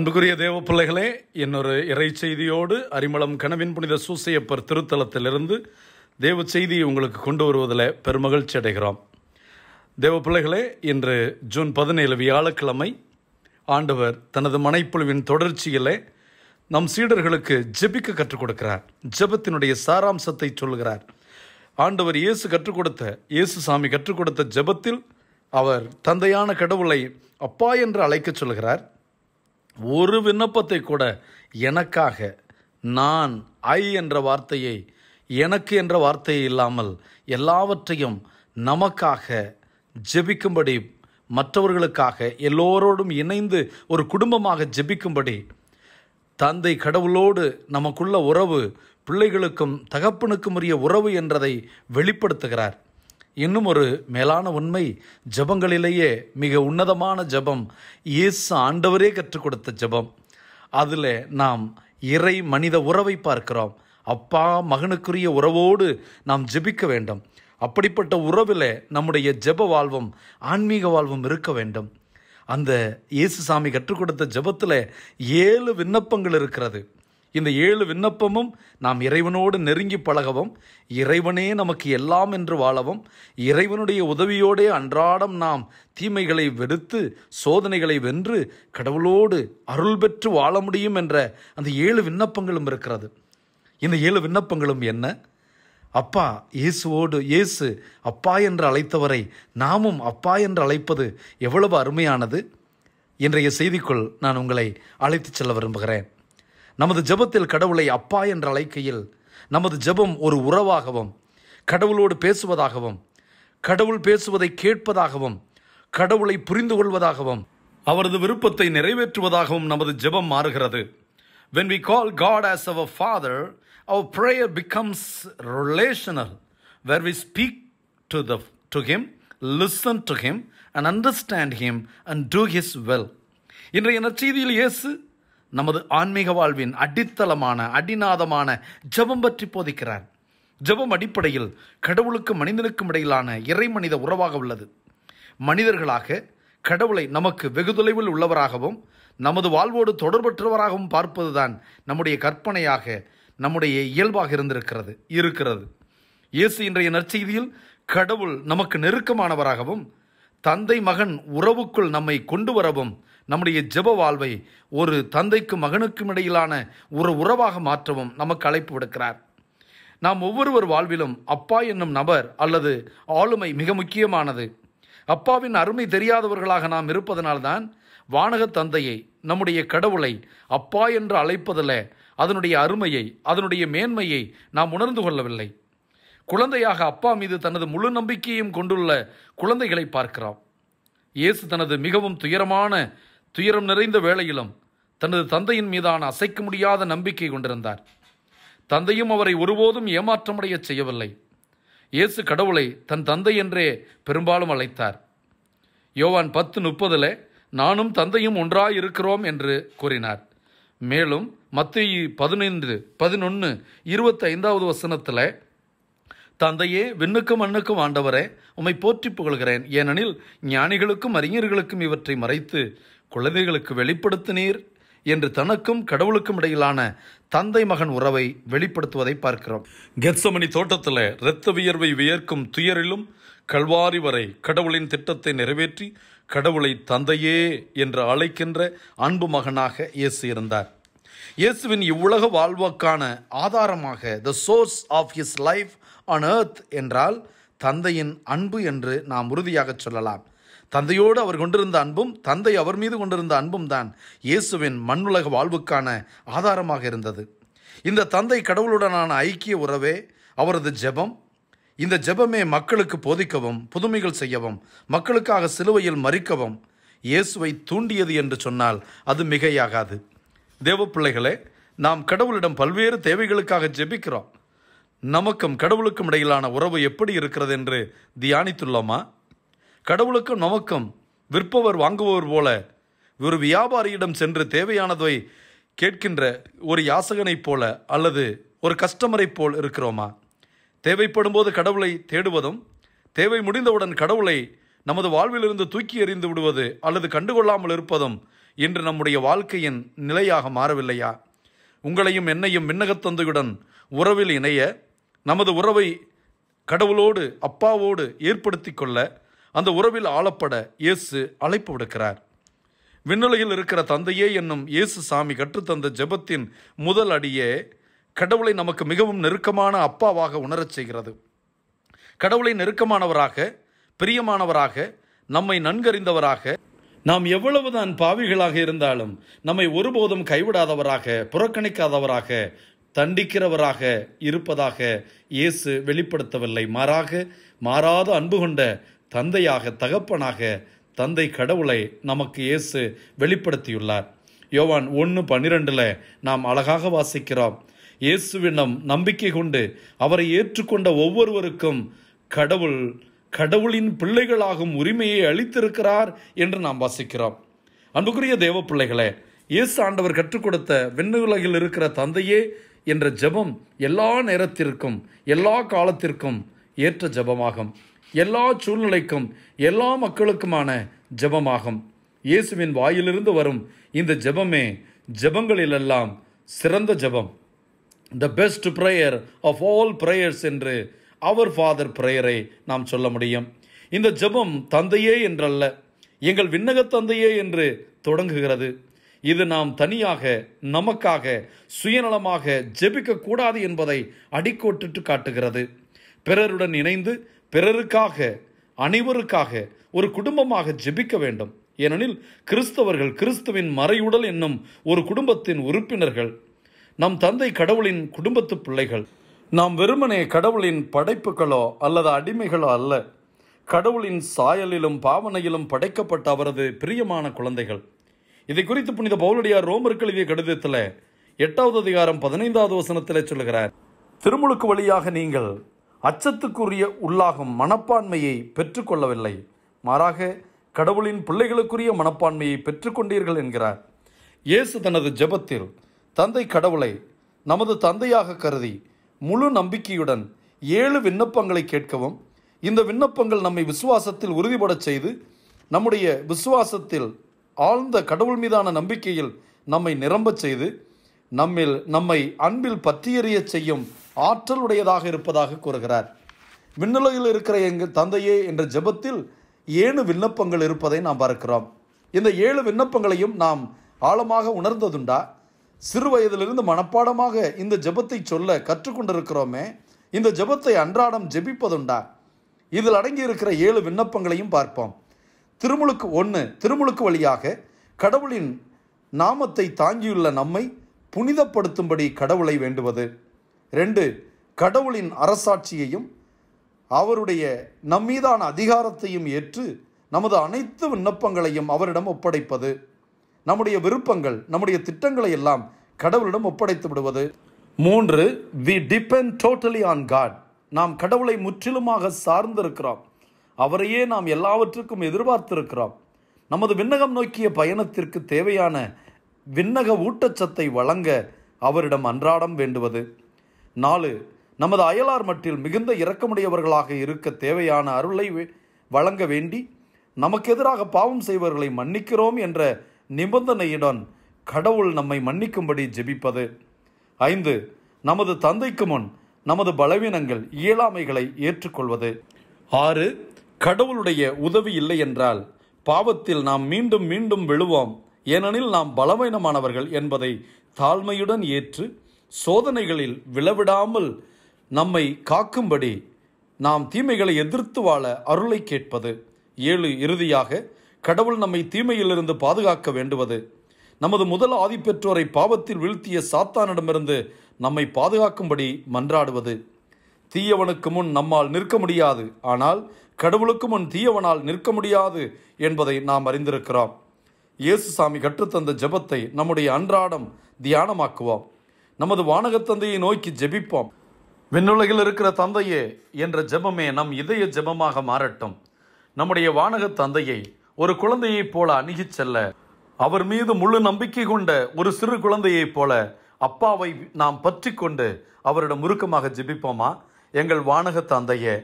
அன்புக்குரிய தேவ பிள்ளைகளே இன்னொரு இறை செய்தியோடு அரிமளம் கனவின் புனித சூசையப்பர் திருத்தலத்திலிருந்து தேவ செய்தியை உங்களுக்கு கொண்டு வருவதில் பெருமகிழ்ச்சி அடைகிறோம் தேவ பிள்ளைகளே இன்று ஜூன் பதினேழு வியாழக்கிழமை ஆண்டவர் தனது மனைப்புழுவின் தொடர்ச்சியில் நம் சீடர்களுக்கு ஜெபிக்க கற்றுக் கொடுக்கிறார் ஜெபத்தினுடைய சாராம்சத்தை சொல்கிறார் ஆண்டவர் இயேசு கற்றுக் கொடுத்த இயேசு சாமி கற்றுக் கொடுத்த ஜெபத்தில் அவர் தந்தையான கடவுளை அப்பா என்று அழைக்கச் சொல்கிறார் ஒரு விண்ணப்பத்தை கூட எனக்காக நான் ஐ என்ற வார்த்தையை எனக்கு என்ற வார்த்தையை இல்லாமல் எல்லாவற்றையும் நமக்காக ஜெபிக்கும்படி மற்றவர்களுக்காக எல்லோரோடும் இணைந்து ஒரு குடும்பமாக ஜெபிக்கும்படி தந்தை கடவுளோடு நமக்குள்ள உறவு பிள்ளைகளுக்கும் தகப்பனுக்கும் உரிய உறவு என்றதை வெளிப்படுத்துகிறார் இன்னும் ஒரு மேலான உண்மை ஜபங்களிலேயே மிக உன்னதமான ஜபம் இயேசு ஆண்டவரே கற்றுக் கொடுத்த ஜபம் அதில் நாம் இறை மனித உறவை பார்க்கிறோம் அப்பா மகனுக்குரிய உறவோடு நாம் ஜெபிக்க வேண்டும் அப்படிப்பட்ட உறவில் நம்முடைய ஜெப வாழ்வும் ஆன்மீக வாழ்வும் இருக்க வேண்டும் அந்த இயேசு சாமி கற்றுக் கொடுத்த ஜெபத்தில் ஏழு விண்ணப்பங்கள் இருக்கிறது இந்த ஏழு விண்ணப்பமும் நாம் இறைவனோடு நெருங்கி பழகவும் இறைவனே நமக்கு எல்லாம் என்று வாழவும் இறைவனுடைய உதவியோடே அன்றாடம் நாம் தீமைகளை வெறுத்து சோதனைகளை வென்று கடவுளோடு அருள் பெற்று வாழ முடியும் என்ற அந்த ஏழு விண்ணப்பங்களும் இருக்கிறது இந்த ஏழு விண்ணப்பங்களும் என்ன அப்பா இயேசுவோடு இயேசு அப்பா என்று அழைத்தவரை நாமும் அப்பா என்று அழைப்பது எவ்வளவு அருமையானது இன்றைய செய்திக்குள் நான் உங்களை அழைத்துச் செல்ல விரும்புகிறேன் நமது ஜபத்தில் கடவுளை அப்பா என்ற அழைக்கையில் நமது ஜபம் ஒரு உறவாகவும் கடவுளோடு பேசுவதாகவும் கடவுள் பேசுவதை கேட்பதாகவும் கடவுளை புரிந்து கொள்வதாகவும் அவரது விருப்பத்தை நிறைவேற்றுவதாகவும் நமது ஜெபம் மாறுகிறது when we call God as our father our prayer becomes relational where we speak to the to him listen to him and understand him and do his will இன்றைய நச்செய்தியில் இயேசு நமது ஆன்மீக வாழ்வின் அடித்தளமான அடிநாதமான ஜபம் பற்றி போதிக்கிறார் ஜபம் அடிப்படையில் கடவுளுக்கும் மனிதனுக்கும் இடையிலான இறை மனித உறவாக உள்ளது மனிதர்களாக கடவுளை நமக்கு வெகு தொலைவில் உள்ளவராகவும் நமது வாழ்வோடு தொடர்பற்றவராகவும் பார்ப்பதுதான் நம்முடைய கற்பனையாக நம்முடைய இயல்பாக இருந்திருக்கிறது இருக்கிறது இயேசு இன்றைய நற்செய்தியில் கடவுள் நமக்கு நெருக்கமானவராகவும் தந்தை மகன் உறவுக்குள் நம்மை கொண்டு வரவும் நம்முடைய ஜெப வாழ்வை ஒரு தந்தைக்கும் மகனுக்கும் இடையிலான ஒரு உறவாக மாற்றவும் நமக்கு அழைப்பு விடுக்கிறார் நாம் ஒவ்வொருவர் வாழ்விலும் அப்பா என்னும் நபர் அல்லது ஆளுமை மிக முக்கியமானது அப்பாவின் அருமை தெரியாதவர்களாக நாம் இருப்பதனால்தான் வானக தந்தையை நம்முடைய கடவுளை அப்பா என்று அழைப்பதில் அதனுடைய அருமையை அதனுடைய மேன்மையை நாம் உணர்ந்து கொள்ளவில்லை குழந்தையாக அப்பா மீது தனது முழு நம்பிக்கையும் கொண்டுள்ள குழந்தைகளை பார்க்கிறோம் இயேசு தனது மிகவும் துயரமான துயரம் நிறைந்த வேளையிலும் தனது தந்தையின் மீதான அசைக்க முடியாத நம்பிக்கை கொண்டிருந்தார் தந்தையும் அவரை ஒருபோதும் ஏமாற்றமடைய செய்யவில்லை இயேசு கடவுளை தன் தந்தை என்றே பெரும்பாலும் அழைத்தார் யோவான் பத்து முப்பதில் நானும் தந்தையும் ஒன்றாய் இருக்கிறோம் என்று கூறினார் மேலும் மத்திய பதினைந்து பதினொன்று இருபத்தி ஐந்தாவது வசனத்தில் தந்தையே விண்ணுக்கும் மண்ணுக்கும் ஆண்டவரே உம்மை போற்றி புகழ்கிறேன் ஏனெனில் ஞானிகளுக்கும் அறிஞர்களுக்கும் இவற்றை மறைத்து குழந்தைகளுக்கு வெளிப்படுத்தினீர் என்று தனக்கும் கடவுளுக்கும் இடையிலான தந்தை மகன் உறவை வெளிப்படுத்துவதை பார்க்கிறோம் கெட்சமணி தோட்டத்தில் இரத்த வியர்வை வியர்க்கும் துயரிலும் கல்வாரி வரை கடவுளின் திட்டத்தை நிறைவேற்றி கடவுளை தந்தையே என்று அழைக்கின்ற அன்பு மகனாக இயேசு இருந்தார் இயேசுவின் இவ்வுலக வாழ்வுக்கான ஆதாரமாக the source of his life on earth என்றால் தந்தையின் அன்பு என்று நாம் உறுதியாக சொல்லலாம் தந்தையோடு அவர் கொண்டிருந்த அன்பும் தந்தை அவர் மீது கொண்டிருந்த அன்பும் தான் இயேசுவின் மண்ணுலக வாழ்வுக்கான ஆதாரமாக இருந்தது இந்த தந்தை கடவுளுடனான ஐக்கிய உறவே அவரது ஜெபம் இந்த ஜெபமே மக்களுக்கு போதிக்கவும் புதுமைகள் செய்யவும் மக்களுக்காக சிலுவையில் மறிக்கவும் இயேசுவை தூண்டியது என்று சொன்னால் அது மிகையாகாது தேவ பிள்ளைகளே நாம் கடவுளிடம் பல்வேறு தேவைகளுக்காக ஜெபிக்கிறோம் நமக்கும் கடவுளுக்கும் இடையிலான உறவு எப்படி இருக்கிறது என்று தியானித்துள்ளோமா கடவுளுக்கும் நமக்கும் விற்பவர் வாங்குபவர் போல ஒரு வியாபாரியிடம் சென்று தேவையானதை கேட்கின்ற ஒரு யாசகனைப் போல அல்லது ஒரு கஸ்டமரைப் போல் இருக்கிறோமா தேவைப்படும் போது கடவுளை தேடுவதும் தேவை முடிந்தவுடன் கடவுளை நமது வாழ்விலிருந்து தூக்கி எறிந்து விடுவது அல்லது கண்டுகொள்ளாமல் இருப்பதும் இன்று நம்முடைய வாழ்க்கையின் நிலையாக மாறவில்லையா உங்களையும் என்னையும் மின்னகத்தந்தையுடன் உறவில் இணைய நமது உறவை கடவுளோடு அப்பாவோடு ஏற்படுத்தி கொள்ள அந்த உறவில் ஆளப்பட இயேசு அழைப்பு விடுக்கிறார் விண்ணுலகில் இருக்கிற தந்தையே என்னும் இயேசு சாமி கற்றுத்தந்த ஜெபத்தின் முதல் அடியே கடவுளை நமக்கு மிகவும் நெருக்கமான அப்பாவாக உணரச் செய்கிறது கடவுளை நெருக்கமானவராக பிரியமானவராக நம்மை நன்கறிந்தவராக நாம் எவ்வளவுதான் பாவிகளாக இருந்தாலும் நம்மை ஒருபோதும் கைவிடாதவராக புறக்கணிக்காதவராக தண்டிக்கிறவராக இருப்பதாக இயேசு வெளிப்படுத்தவில்லை மாறாக மாறாத அன்பு கொண்ட தந்தையாக தகப்பனாக தந்தை கடவுளை நமக்கு இயேசு வெளிப்படுத்தியுள்ளார் யோவான் ஒன்று பன்னிரெண்டில் நாம் அழகாக வாசிக்கிறோம் இயேசுவிடம் நம்பிக்கை கொண்டு அவரை ஏற்றுக்கொண்ட ஒவ்வொருவருக்கும் கடவுள் கடவுளின் பிள்ளைகளாகும் உரிமையை அளித்திருக்கிறார் என்று நாம் வாசிக்கிறோம் அன்புக்குரிய தேவ பிள்ளைகளே இயேசு ஆண்டவர் கற்றுக் கொடுத்த விண்ணுலகில் இருக்கிற தந்தையே என்ற ஜெபம் எல்லா நேரத்திற்கும் எல்லா காலத்திற்கும் ஏற்ற ஜெபமாகும் எல்லா சூழ்நிலைக்கும் எல்லா மக்களுக்குமான ஜெபமாகும் இயேசுவின் வாயிலிருந்து வரும் இந்த ஜெபமே ஜெபங்களிலெல்லாம் சிறந்த ஜெபம் the best prayer of all prayers என்று அவர் ஃபாதர் ப்ரேயரை நாம் சொல்ல முடியும் இந்த ஜெபம் தந்தையே என்றல்ல எங்கள் விண்ணக தந்தையே என்று தொடங்குகிறது இது நாம் தனியாக நமக்காக சுயநலமாக ஜெபிக்க கூடாது என்பதை அடிக்கோட்டிட்டு காட்டுகிறது பிறருடன் இணைந்து பிறருக்காக அனைவருக்காக ஒரு குடும்பமாக ஜெபிக்க வேண்டும் ஏனெனில் கிறிஸ்தவர்கள் கிறிஸ்துவின் மறையுடல் என்னும் ஒரு குடும்பத்தின் உறுப்பினர்கள் நம் தந்தை கடவுளின் குடும்பத்து பிள்ளைகள் நாம் வெறுமனே கடவுளின் படைப்புகளோ அல்லது அடிமைகளோ அல்ல கடவுளின் சாயலிலும் பாவனையிலும் படைக்கப்பட்ட அவரது பிரியமான குழந்தைகள் இதை குறித்து புனித பவுலடியார் ரோமருக்கு கடிதத்தில் எட்டாவது அதிகாரம் பதினைந்தாவது வசனத்தில் சொல்கிறார் திருமுழுக்கு வழியாக நீங்கள் அச்சத்துக்குரிய உள்ளாகும் மனப்பான்மையை பெற்றுக்கொள்ளவில்லை மாறாக கடவுளின் பிள்ளைகளுக்குரிய மனப்பான்மையை பெற்றுக்கொண்டீர்கள் என்கிறார் இயேசு தனது ஜெபத்தில் தந்தை கடவுளை நமது தந்தையாக கருதி முழு நம்பிக்கையுடன் ஏழு விண்ணப்பங்களை கேட்கவும் இந்த விண்ணப்பங்கள் நம்மை விசுவாசத்தில் உறுதிபடச் செய்து நம்முடைய விசுவாசத்தில் ஆழ்ந்த கடவுள் மீதான நம்பிக்கையில் நம்மை நிரம்பச் செய்து நம்மில் நம்மை அன்பில் பற்றியறியச் செய்யும் ஆற்றல் உடையதாக இருப்பதாக கூறுகிறார் விண்ணுலகில் இருக்கிற எங்கள் தந்தையே என்ற ஜெபத்தில் ஏழு விண்ணப்பங்கள் இருப்பதை நாம் பார்க்கிறோம் இந்த ஏழு விண்ணப்பங்களையும் நாம் ஆழமாக உணர்ந்ததுண்டா சிறு வயதிலிருந்து மனப்பாடமாக இந்த ஜெபத்தை சொல்ல கற்றுக்கொண்டிருக்கிறோமே இந்த ஜெபத்தை அன்றாடம் ஜெபிப்பதுண்டா இதில் அடங்கி இருக்கிற ஏழு விண்ணப்பங்களையும் பார்ப்போம் திருமுழுக்கு ஒன்று திருமுழுக்கு வழியாக கடவுளின் நாமத்தை தாங்கியுள்ள நம்மை புனிதப்படுத்தும்படி கடவுளை வேண்டுவது ரெண்டு கடவுளின் அரசாட்சியையும் அவருடைய நம்மீதான அதிகாரத்தையும் ஏற்று நமது அனைத்து விண்ணப்பங்களையும் அவரிடம் ஒப்படைப்பது நம்முடைய விருப்பங்கள் நம்முடைய திட்டங்களை எல்லாம் கடவுளிடம் ஒப்படைத்து விடுவது மூன்று we depend totally on God நாம் கடவுளை முற்றிலுமாக சார்ந்திருக்கிறோம் அவரையே நாம் எல்லாவற்றுக்கும் எதிர்பார்த்திருக்கிறோம் நமது விண்ணகம் நோக்கிய பயணத்திற்கு தேவையான விண்ணக ஊட்டச்சத்தை வழங்க அவரிடம் அன்றாடம் வேண்டுவது நாலு நமது அயலார் மட்டில் மிகுந்த இரக்கமுடையவர்களாக இருக்க தேவையான அருளை வழங்க வேண்டி நமக்கு எதிராக பாவம் செய்வர்களை மன்னிக்கிறோம் என்ற நிபந்தனையுடன் கடவுள் நம்மை மன்னிக்கும்படி ஜெபிப்பது ஐந்து நமது தந்தைக்கு முன் நமது பலவீனங்கள் இயலாமைகளை ஏற்றுக்கொள்வது ஆறு கடவுளுடைய உதவி இல்லை என்றால் பாவத்தில் நாம் மீண்டும் மீண்டும் விழுவோம் ஏனெனில் நாம் பலவீனமானவர்கள் என்பதை தாழ்மையுடன் ஏற்று சோதனைகளில் விளவிடாமல் நம்மை காக்கும்படி நாம் தீமைகளை எதிர்த்து வாழ அருளை கேட்பது ஏழு இறுதியாக கடவுள் நம்மை தீமையிலிருந்து பாதுகாக்க வேண்டுவது நமது முதல் ஆதிப்பெற்றோரை பாவத்தில் வீழ்த்திய சாத்தானிடமிருந்து நம்மை பாதுகாக்கும்படி மன்றாடுவது தீயவனுக்கு முன் நம்மால் நிற்க முடியாது ஆனால் கடவுளுக்கு முன் தீயவனால் நிற்க முடியாது என்பதை நாம் அறிந்திருக்கிறோம் இயேசுசாமி கற்றுத்தந்த ஜபத்தை நம்முடைய அன்றாடம் தியானமாக்குவோம் நமது வானகத்தந்தையை தந்தையை நோக்கி ஜெபிப்போம் விண்ணுலகில் இருக்கிற தந்தையே என்ற ஜெபமே நம் இதய ஜெபமாக மாறட்டும் நம்முடைய வானக தந்தையை ஒரு குழந்தையைப் போல அணுகிச் செல்ல அவர் மீது முழு நம்பிக்கை கொண்ட ஒரு சிறு குழந்தையைப் போல அப்பாவை நாம் பற்றி கொண்டு அவரிடம் முருக்கமாக ஜெபிப்போமா எங்கள் வானக தந்தையே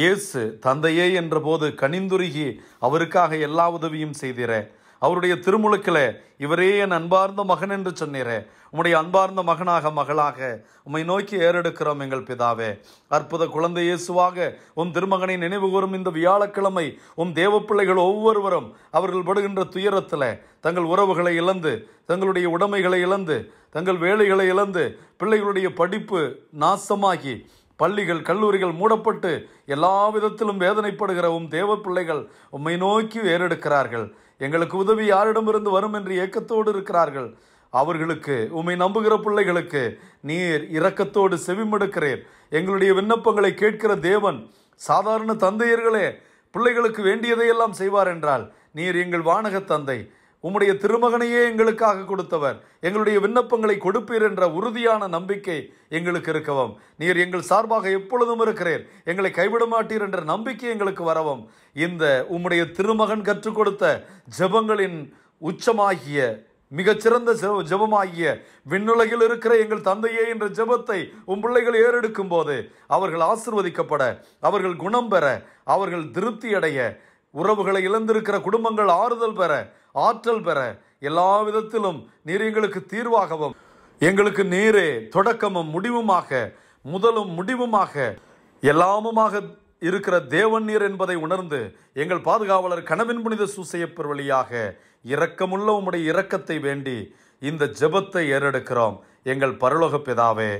இயேசு தந்தையே என்றபோது கனிந்துருகி அவருக்காக எல்லா உதவியும் செய்திற அவருடைய திருமுழுக்கில் இவரே என் அன்பார்ந்த மகன் என்று சொன்னீரே உம்முடைய அன்பார்ந்த மகனாக மகளாக உம்மை நோக்கி ஏறெடுக்கிறோம் எங்கள் பிதாவே அற்புத குழந்தை இயேசுவாக உன் திருமகனை நினைவு கூறும் இந்த வியாழக்கிழமை உம் தேவ பிள்ளைகள் ஒவ்வொருவரும் அவர்கள் படுகின்ற துயரத்தில் தங்கள் உறவுகளை இழந்து தங்களுடைய உடைமைகளை இழந்து தங்கள் வேலைகளை இழந்து பிள்ளைகளுடைய படிப்பு நாசமாகி பள்ளிகள் கல்லூரிகள் மூடப்பட்டு எல்லா விதத்திலும் வேதனைப்படுகிற உம் தேவ பிள்ளைகள் உம்மை நோக்கி வேறெடுக்கிறார்கள் எங்களுக்கு உதவி யாரிடமிருந்து வரும் என்று ஏக்கத்தோடு இருக்கிறார்கள் அவர்களுக்கு உம்மை நம்புகிற பிள்ளைகளுக்கு நீர் இரக்கத்தோடு செவிமடுக்கிறீர் எங்களுடைய விண்ணப்பங்களை கேட்கிற தேவன் சாதாரண தந்தையர்களே பிள்ளைகளுக்கு வேண்டியதையெல்லாம் செய்வார் என்றால் நீர் எங்கள் வானக தந்தை உம்முடைய திருமகனையே எங்களுக்காக கொடுத்தவர் எங்களுடைய விண்ணப்பங்களை கொடுப்பீர் என்ற உறுதியான நம்பிக்கை எங்களுக்கு இருக்கவும் நீர் எங்கள் சார்பாக எப்பொழுதும் இருக்கிறீர் எங்களை கைவிட மாட்டீர் என்ற நம்பிக்கை எங்களுக்கு வரவும் இந்த உம்முடைய திருமகன் கற்றுக் கொடுத்த ஜபங்களின் உச்சமாகிய மிகச்சிறந்த ஜெபமாகிய விண்ணுலகில் இருக்கிற எங்கள் தந்தையே என்ற ஜெபத்தை உன் பிள்ளைகள் ஏறெடுக்கும் போது அவர்கள் ஆசிர்வதிக்கப்பட அவர்கள் குணம் பெற அவர்கள் திருப்தி அடைய உறவுகளை இழந்திருக்கிற குடும்பங்கள் ஆறுதல் பெற ஆற்றல் பெற எல்லா விதத்திலும் நீர் எங்களுக்கு தீர்வாகவும் எங்களுக்கு நீரே தொடக்கமும் முடிவுமாக முதலும் முடிவுமாக எல்லாமுமாக இருக்கிற தேவன் நீர் என்பதை உணர்ந்து எங்கள் பாதுகாவலர் கனவின் புனித சூசையப்பர் வழியாக இரக்கமுள்ள உம்முடைய இரக்கத்தை வேண்டி இந்த ஜெபத்தை ஏறெடுக்கிறோம் எங்கள் பரலோக பிதாவே